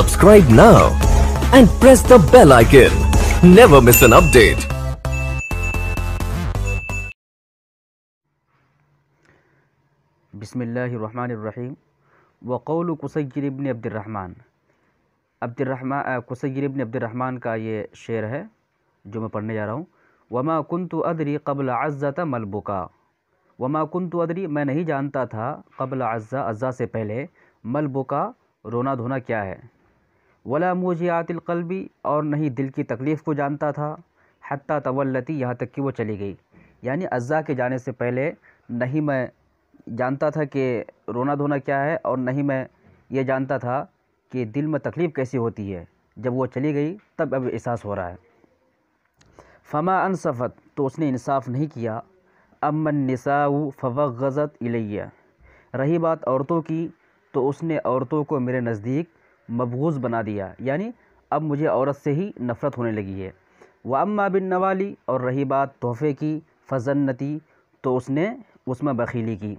Subscribe now and press the bell icon. Never miss an update. بسم اللہ الرحمن الرحیم الرحمن کا یہ شعر ہے جو میں پڑھنے جا رہا ہوں وما کنت ادری قبل ملبکا وما کنت ادری میں نہیں جانتا تھا قبل عزا سے پہلے ملبکا رونا دھونا کیا ہے ولا موجیات القلبی اور نہیں دل کی تکلیف کو جانتا تھا حتیٰ طولتی یہاں تک کہ وہ چلی گئی یعنی اجزاء کے جانے سے پہلے نہیں میں جانتا تھا کہ رونا دھونا کیا ہے اور نہیں میں یہ جانتا تھا کہ دل میں تکلیف کیسی ہوتی ہے جب وہ چلی گئی تب اب احساس ہو رہا ہے فما انصفت تو اس نے انصاف نہیں کیا امن نصاو فوغزت غذت الیہ رہی بات عورتوں کی تو اس نے عورتوں کو میرے نزدیک مفغوض بنا دیا یعنی اب مجھے عورت سے ہی نفرت ہونے لگی ہے وہ اماں بن نوالی اور رہی بات تحفے کی فضنتی تو اس نے اس میں بخیلی کی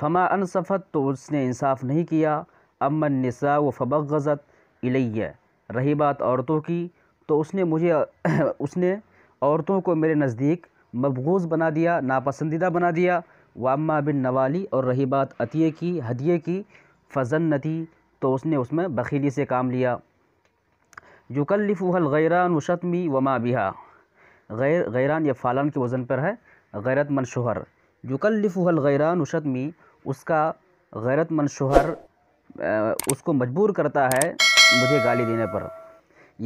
فما انصفت تو اس نے انصاف نہیں کیا امن نصاح و فبق الیہ رہی بات عورتوں کی تو اس نے مجھے اس نے عورتوں کو میرے نزدیک مفغوز بنا دیا ناپسندیدہ بنا دیا وہ اماں بن نوالی اور رہی بات عطیے کی ہدیے کی فضنتی تو اس نے اس میں بخیلی سے کام لیا جو الغیران و شتمی وماں بہہا غیران یا فالان کے وزن پر ہے غیرت من شہر جو الغیران و شتمی اس کا غیرت من شہر اس کو مجبور کرتا ہے مجھے گالی دینے پر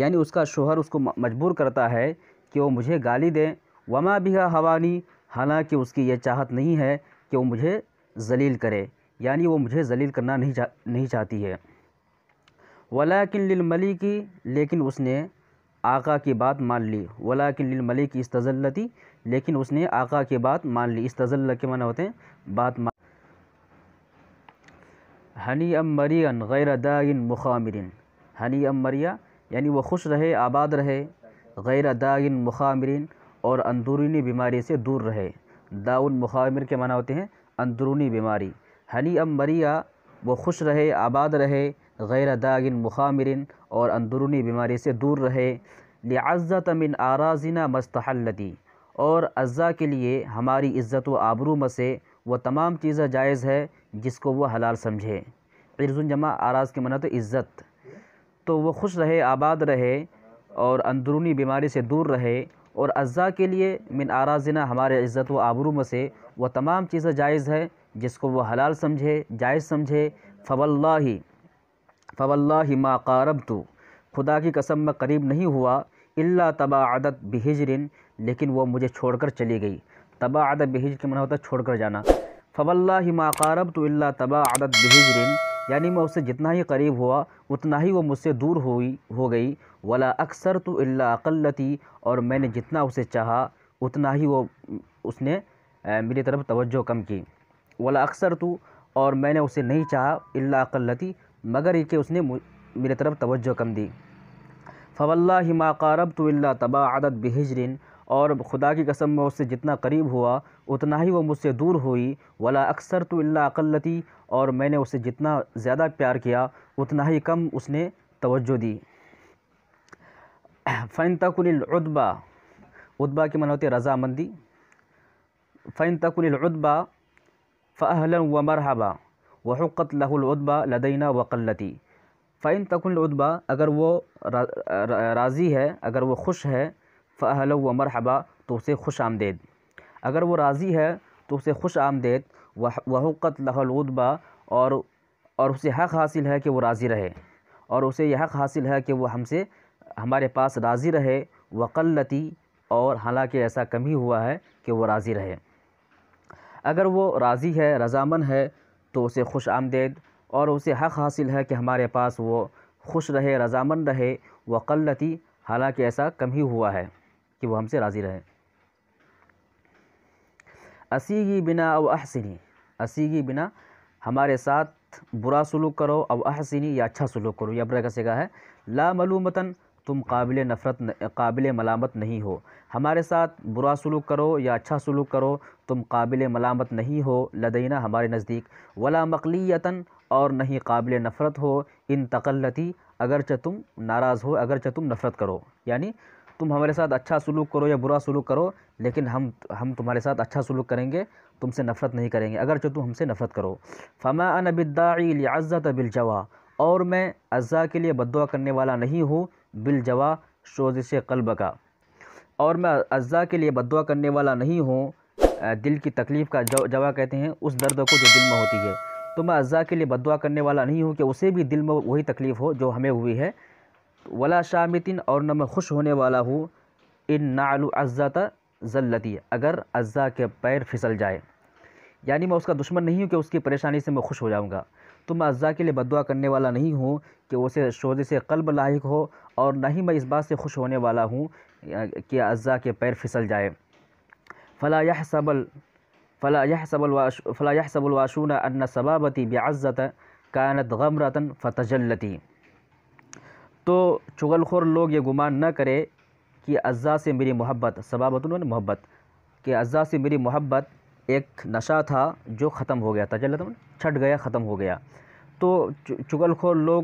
یعنی اس کا شہر اس کو مجبور کرتا ہے کہ وہ مجھے گالی دیں وما بھیا ہوانی حالانکہ اس کی یہ چاہت نہیں ہے کہ وہ مجھے ذلیل کرے یعنی وہ مجھے ذلیل کرنا نہیں چاہتی ہے ولیکن للملیکی لیکن اس نے آقا کی بات مان لی ولیکن للملیکی استزلتی لیکن اس نے آقا کی بات مان لی اس کے معنی ہوتے ہیں بات مان ہنی ام مریان غیر داغن مخامرین ہنی ام مریان یعنی وہ خوش رہے آباد رہے غیر داغن مخامرین اور اندرونی بیماری سے دور رہے داون مخامر کے معنی ہوتے ہیں اندرونی بیماری ہنی ام مریہ وہ خوش رہے آباد رہے غیر داغن مخامرن اور اندرونی بیماری سے دور رہے لعزت من آرازنا مستحل لدی اور اعضاء کے لیے ہماری عزت و آبرو مسے وہ تمام چیزیں جائز ہے جس کو وہ حلال سمجھے عرض آراز کے کی تو عزت تو وہ خوش رہے آباد رہے اور اندرونی بیماری سے دور رہے اور اعزاء کے لیے من آرازنا ہمارے عزت و آبرو مسے وہ تمام چیزیں جائز ہے جس کو وہ حلال سمجھے جائز سمجھے فول اللہ ہی فواللہ ما تو خدا کی قسم میں قریب نہیں ہوا اللہ تباعدت بہجرن لیکن وہ مجھے چھوڑ کر چلی گئی تباعدت بہجر کے منع ہوتا ہے چھوڑ کر جانا فواللہ ما قارب تو اللہ تباعدت بہجرن یعنی میں اس سے جتنا ہی قریب ہوا اتنا ہی وہ مجھ سے دور ہوئی ہو گئی ولا اکثر تو اللہ اقلتی اور میں نے جتنا اسے چاہا اتنا ہی وہ اس نے میری طرف توجہ کم کی ولا اکثر تو اور میں نے اسے نہیں چاہا اللہ اقلتی مگر یہ کہ اس نے میرے طرف توجہ کم دی فواللہ ما تو اللہ تبا عدد بہجرین اور خدا کی قسم میں اس سے جتنا قریب ہوا اتنا ہی وہ مجھ سے دور ہوئی ولا اکثر تو اللہ اقلتی اور میں نے اسے جتنا زیادہ پیار کیا اتنا ہی کم اس نے توجہ دی فین تقلاب اطبا کے مناتے رضامندی تقل العدبہ فعل و بہ وحقت لہ العدبہ لدینہ وقلتی فعین العدبہ اگر وہ راضی ہے اگر وہ خوش ہے فہل و مرحبا تو اسے خوش آمدید اگر وہ راضی ہے تو اسے خوش آمدید وحقت لہ العدبہ اور اور اسے حق حاصل ہے کہ وہ راضی رہے اور اسے یہ حق حاصل ہے کہ وہ ہم سے ہمارے پاس راضی رہے وقلتی اور حالانکہ ایسا کمی ہوا ہے کہ وہ راضی رہے اگر وہ راضی ہے رضامن ہے تو اسے خوش آمدید اور اسے حق حاصل ہے کہ ہمارے پاس وہ خوش رہے رضامند رہے وقل قلتی حالانکہ ایسا کم ہی ہوا ہے کہ وہ ہم سے راضی رہے اسیگی بنا او احسنی اسیگی بنا ہمارے ساتھ برا سلوک کرو او احسنی یا اچھا سلوک کرو یہ برا کا سگا ہے لا ملومتن تم قابل نفرت قابل ملامت نہیں ہو ہمارے ساتھ برا سلوک کرو یا اچھا سلوک کرو تم قابل ملامت نہیں ہو لدینہ ہمارے نزدیک ولا مقلیتاً اور نہیں قابل نفرت ہو ان تقلتی اگرچہ تم ناراض ہو اگرچہ تم نفرت کرو یعنی تم ہمارے ساتھ اچھا سلوک کرو یا برا سلوک کرو لیکن ہم ہم تمہارے ساتھ اچھا سلوک کریں گے تم سے نفرت نہیں کریں گے اگرچہ تم ہم سے نفرت کرو فما ان بداعیل عزت بلجوا اور میں عزا کے لیے بدعا کرنے والا نہیں ہوں بالجوا جوا شوزش قلب کا اور میں اجزاء کے لیے بدعا کرنے والا نہیں ہوں دل کی تکلیف کا جوا کہتے ہیں اس درد کو جو دل میں ہوتی ہے تو میں اجزاء کے لیے بدعا کرنے والا نہیں ہوں کہ اسے بھی دل میں وہی تکلیف ہو جو ہمیں ہوئی ہے ولا شامتن اور نہ میں خوش ہونے والا ہوں ان نعل اعزاطہ ذلتی اگر اجزاء کے پیر پھسل جائے یعنی میں اس کا دشمن نہیں ہوں کہ اس کی پریشانی سے میں خوش ہو جاؤں گا تو میں کے لیے بدعا کرنے والا نہیں ہوں کہ اسے شعر سے قلب لاحق ہو اور نہ ہی میں اس بات سے خوش ہونے والا ہوں کہ اعضاء کے پیر پھسل جائے فلا یہ فلا فلاں الواش فلا صب الواشون ان ثبابتی بعزت کائنت غم فتجلتی تو چغل خور لوگ یہ گمان نہ کرے کہ اعضاء سے میری محبت ثبابۃن یعنی محبت کہ اعضاء سے میری محبت ایک نشہ تھا جو ختم ہو گیا تجلتون چھٹ گیا ختم ہو گیا تو چگل خور لوگ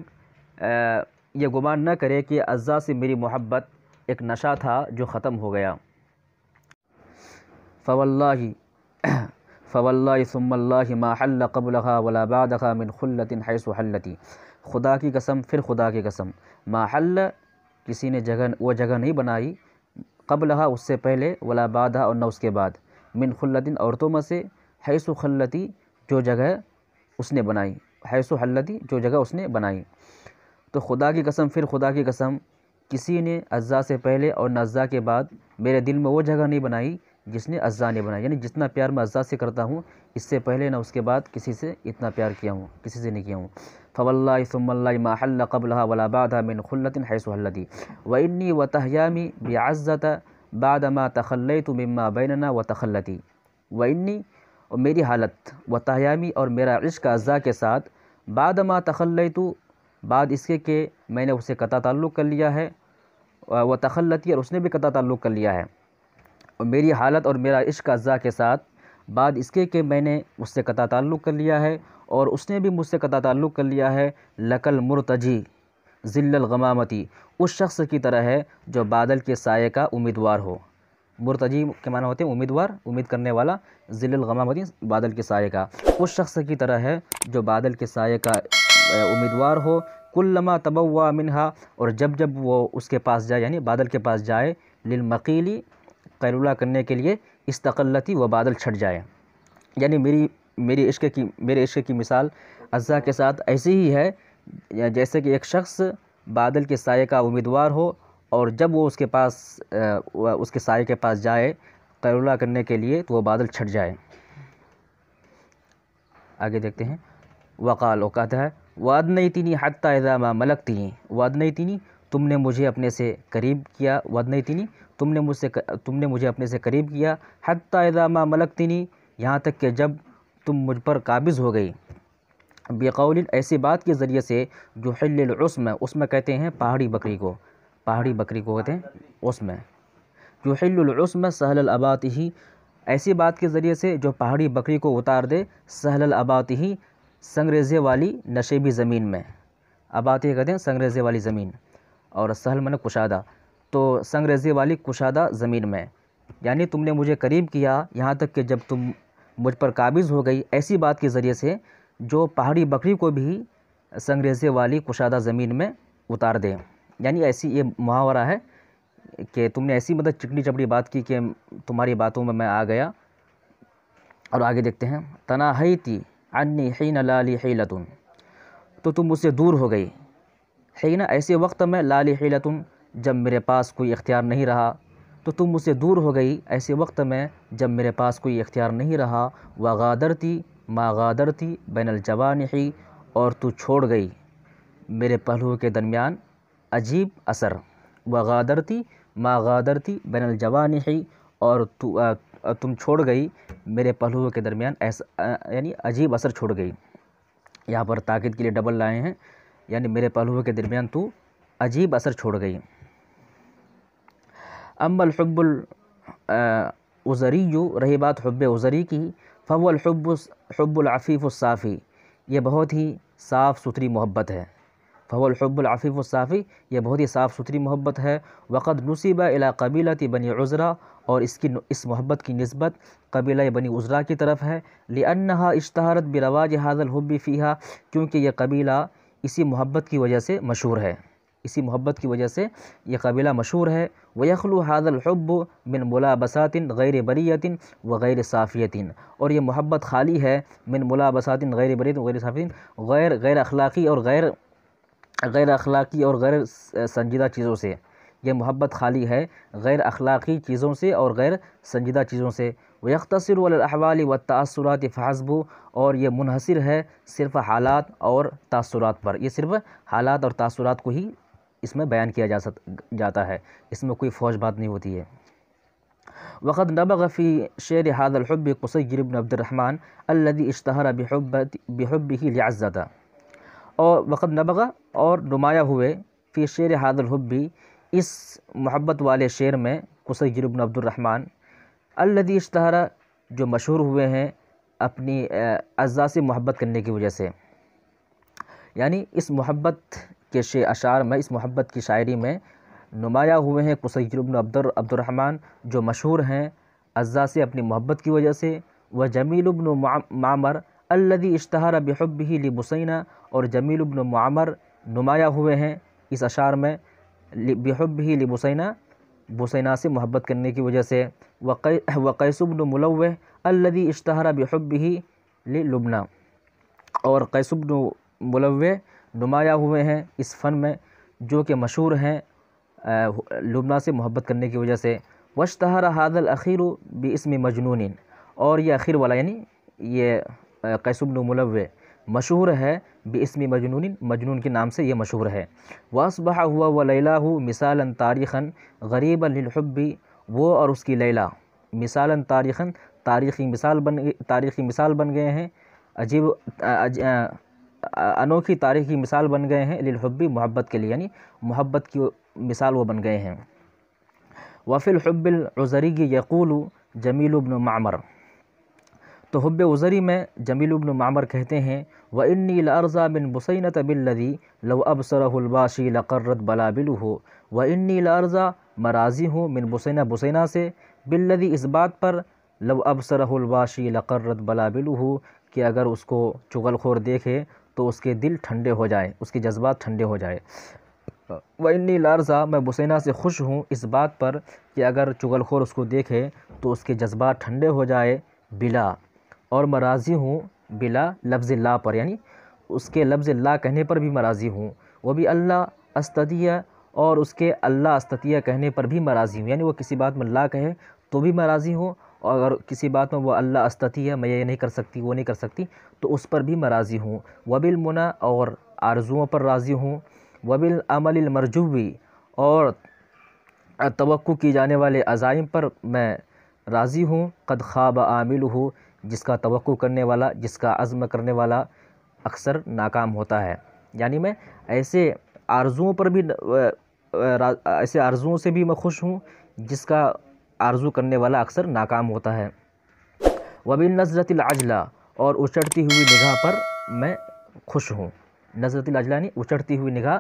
یہ گمان نہ کرے کہ اعضاء سے میری محبت ایک نشہ تھا جو ختم ہو گیا فواللہ فواللہ ثم اللہ ما حل قبلها ولا بعدها من خلت حیث حلتی خدا کی قسم پھر خدا کی قسم ما حل کسی نے جگہ وہ جگہ نہیں بنائی قبلہ اس سے پہلے ولا بادہ اور نہ اس کے بعد من خلت عورتوں میں سے حیث و جو جگہ اس نے بنائی حیث و حلتی جو جگہ اس نے بنائی تو خدا کی قسم پھر خدا کی قسم کسی نے اجزاء سے پہلے اور نہ اجزا کے بعد میرے دل میں وہ جگہ نہیں بنائی جس نے اجزاء نے بنائی یعنی جتنا پیار میں اجزاء سے کرتا ہوں اس سے پہلے نہ اس کے بعد کسی سے اتنا پیار کیا ہوں کسی سے نہیں کیا ہوں فول ثم اللہ ما حل قبل ولا بادہ من خلۃ حیث و حلدی و انی و تہیامی بے عزتہ باد ماں تخلََ و اور میری حالت و تحیامی اور میرا عشق اعضاء کے ساتھ بعد ما تخلیتو بعد اس کے کہ میں نے اسے قطع تعلق کر لیا ہے و تخلتی اور اس نے بھی قطع تعلق کر لیا ہے اور میری حالت اور میرا عشق اعضاء کے ساتھ بعد اس کے کہ میں نے اس سے قطع تعلق کر لیا ہے اور اس نے بھی مجھ سے قطع تعلق کر لیا ہے لقل مرتجی ذل الغمامتی اس شخص کی طرح ہے جو بادل کے سائے کا امیدوار ہو مرتجی کے معنی ہوتے ہیں امیدوار امید کرنے والا ذل الغام مدی بادل کے سائے کا اس شخص کی طرح ہے جو بادل کے سائے کا امیدوار ہو لما تبوا منہا اور جب جب وہ اس کے پاس جائے یعنی بادل کے پاس جائے للمقیلی قیلولہ کرنے کے لیے استقلتی و بادل چھٹ جائے یعنی میری میری عشق کی میرے عشق کی مثال اجزاء کے ساتھ ایسی ہی ہے جیسے کہ ایک شخص بادل کے سائے کا امیدوار ہو اور جب وہ اس کے پاس اس کے سائے کے پاس جائے قیرولہ کرنے کے لیے تو وہ بادل چھٹ جائے آگے دیکھتے ہیں وقال وہ کہتا ہے وادنہ تینی حت اضامہ ملک تینی وادنہ تینی تم نے مجھے اپنے سے قریب کیا ودنع تینی تم نے مجھ سے تم نے مجھے اپنے سے قریب کیا حد اضامہ ملک تینی یہاں تک کہ جب تم مجھ پر قابض ہو گئی بقول ایسی بات کے ذریعے سے جو حل ہے اس میں کہتے ہیں پہاڑی بکری کو پہاڑی بکری کو کہتے ہیں اس میں جوہلس میں سہل الآبات ہی ایسی بات کے ذریعے سے جو پہاڑی بکری کو اتار دے سہل الآباد ہی سنگریزے والی نشیبی زمین میں یہ کہتے ہیں سنگریزے والی زمین اور سہل من کشادہ تو سنگریزے والی کشادہ زمین میں یعنی تم نے مجھے قریب کیا یہاں تک کہ جب تم مجھ پر قابض ہو گئی ایسی بات کے ذریعے سے جو پہاڑی بکری کو بھی سنگریزے والی کشادہ زمین میں اتار دیں یعنی ایسی یہ محاورہ ہے کہ تم نے ایسی مدد چپنی چپڑی بات کی کہ تمہاری باتوں میں میں آ گیا اور آگے دیکھتے ہیں تناہیتی انی حین لالی حیلتن تو تم مجھ سے دور ہو گئی حین ایسے وقت میں لالی حیلتن جب میرے پاس کوئی اختیار نہیں رہا تو تم مجھ سے دور ہو گئی ایسے وقت میں جب میرے پاس کوئی اختیار نہیں رہا وغادرتی ما غادرتی بین الجوانحی اور تو چھوڑ گئی میرے پہلو کے درمیان عجیب اثر و غادرتی غادرتی بین الجوانحی اور تم چھوڑ گئی میرے پہلوؤں کے درمیان ایسا یعنی عجیب اثر چھوڑ گئی یہاں پر تاکید کے لیے ڈبل لائے ہیں یعنی میرے پہلوؤں کے درمیان تو عجیب اثر چھوڑ گئی ام الحب العزری رہی بات حب عزری کی فو الشب حب العفیف الصافی یہ بہت ہی صاف ستھری محبت ہے فول القب العفیف الصافی یہ بہت ہی صاف ستھری محبت ہے وقد نصیبہ قبیلہ بنی عضرا اور اس کی اس محبت کی نسبت قبیلہ بنی عذرا کی طرف ہے لے انحا اشتہارت برواج رواج حاض الحب فیحہ کیونکہ یہ قبیلہ اسی محبت کی وجہ سے مشہور ہے اسی محبت کی وجہ سے یہ قبیلہ مشہور ہے ویخلو حاض الحب من ملابساتن غیر بریتن غیر صافیتن اور یہ محبت خالی ہے بن ملا بساتن غیر بریت غیر غیر اخلاقی اور غیر غیر اخلاقی اور غیر سنجیدہ چیزوں سے یہ محبت خالی ہے غیر اخلاقی چیزوں سے اور غیر سنجیدہ چیزوں سے وہ یکتصر الرحوال و تأثرات فحاظب اور یہ منحصر ہے صرف حالات اور تأثرات پر یہ صرف حالات اور تاثرات کو ہی اس میں بیان کیا جا جاتا ہے اس میں کوئی فوج بات نہیں ہوتی ہے وقت فی شعر حاد الحب قسع گربنعبد الرحمٰن اللہدی اشتہارہ بحب بیہحبی لیاض زدہ اور وقت نبغہ اور نمایاں ہوئے فی شعر حاد الحب بھی اس محبت والے شعر میں عبد الرحمن الدی اشتہارہ جو مشہور ہوئے ہیں اپنی اعضاء سے محبت کرنے کی وجہ سے یعنی اس محبت کے شع اشعار میں اس محبت کی شاعری میں نمایاں ہوئے ہیں قسع ربن عبد الرحمن جو مشہور ہیں اعضاء سے اپنی محبت کی وجہ سے وہ جمیل البن معمر الذی اشتہارہ بحبه لبسینہ اور جمیل ابن معمر نمایاں ہوئے ہیں اس اشعار میں بحبه لبسینہ بسینا سے محبت کرنے کی وجہ سے وقیس بن ملوح الذی اشتہار بحبه بحبی اور اور بن ملوح نمایاں ہوئے ہیں اس فن میں جو کہ مشہور ہیں لبنہ سے محبت کرنے کی وجہ سے وشتہار حادل اخیر بھی اس میں مجنون اور یہ اخیر والا یعنی یہ قیس بن ملوے مشہور ہے اسم مجنون مجنون کے نام سے یہ مشہور ہے واصبح ہوا و لیلا ہو مثالً تاریخ غریب الحبی وہ اور اس کی لیلہ مثالً تاریخ تاریخی مثال بن تاریخی مثال بن گئے ہیں عجیب انوکھی تاریخی مثال بن گئے ہیں للحبی محبت کے لیے یعنی محبت کی مثال وہ بن گئے ہیں وفی الحب العزری یقول جمیل بن معمر تو حب عذری میں جمیل ابن معمر کہتے ہیں و انی لارزا بن بسینۃ تل لو اب سر الوا لقرت بلا ہو و انی لارزا میں راضی ہوں من بسینہ بسینہ سے بالذی اس بات پر لو اب الباشی لقرت بلابلہ ہو کہ اگر اس کو چغل خور دیکھے تو اس کے دل ٹھنڈے ہو جائے اس کے جذبات ٹھنڈے ہو جائے و انی لارزا میں بسینہ سے خوش ہوں اس بات پر کہ اگر چغل خور اس کو دیکھے تو اس کے جذبات ٹھنڈے ہو جائے بلا اور مراضی ہوں بلا لفظ اللہ پر یعنی اس کے لفظ اللہ کہنے پر بھی مراضی ہوں وہ بھی اللہ استدیہ اور اس کے اللہ استطیہ کہنے پر بھی مراضی ہوں یعنی وہ کسی بات میں اللہ کہے تو بھی مراضی ہوں اور اگر کسی بات میں وہ اللہ استطیہ میں یہ نہیں کر سکتی وہ نہیں کر سکتی تو اس پر بھی مراضی ہوں وبالمنا المنا اور آرزوؤں پر راضی ہوں وبالعمل العمل المرجوی اور توقع کی جانے والے عزائم پر میں راضی ہوں قد خواب عامل ہوں جس کا توقع کرنے والا جس کا عزم کرنے والا اکثر ناکام ہوتا ہے یعنی میں ایسے آرزوؤں پر بھی ایسے آرزوؤں سے بھی میں خوش ہوں جس کا آرزو کرنے والا اکثر ناکام ہوتا ہے وہی نظرت الاجلا اور اچڑتی ہوئی نگاہ پر میں خوش ہوں نظرت نہیں یعنی اچڑتی ہوئی نگاہ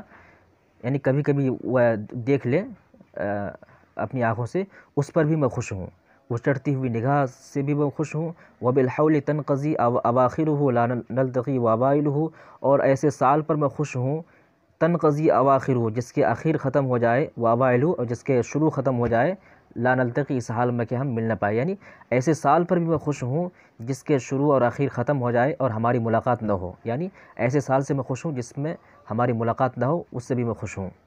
یعنی کبھی کبھی وہ دیکھ لے اپنی آنکھوں سے اس پر بھی میں خوش ہوں وہ چڑھتی ہوئی نگاہ سے بھی وہ خوش ہوں وہ بالحول تنقضی اواخر ہو لا للطقی وابائل ہو اور ایسے سال پر میں خوش ہوں تنقضی اواخر ہو جس کے آخر ختم ہو جائے وابائل ہو اور جس کے شروع ختم ہو جائے لا نل اس حال میں کہ ہم مل نہ پائے یعنی ایسے سال پر بھی میں خوش ہوں جس کے شروع اور آخر ختم ہو جائے اور ہماری ملاقات نہ ہو یعنی ایسے سال سے میں خوش ہوں جس میں ہماری ملاقات نہ ہو اس سے بھی میں خوش ہوں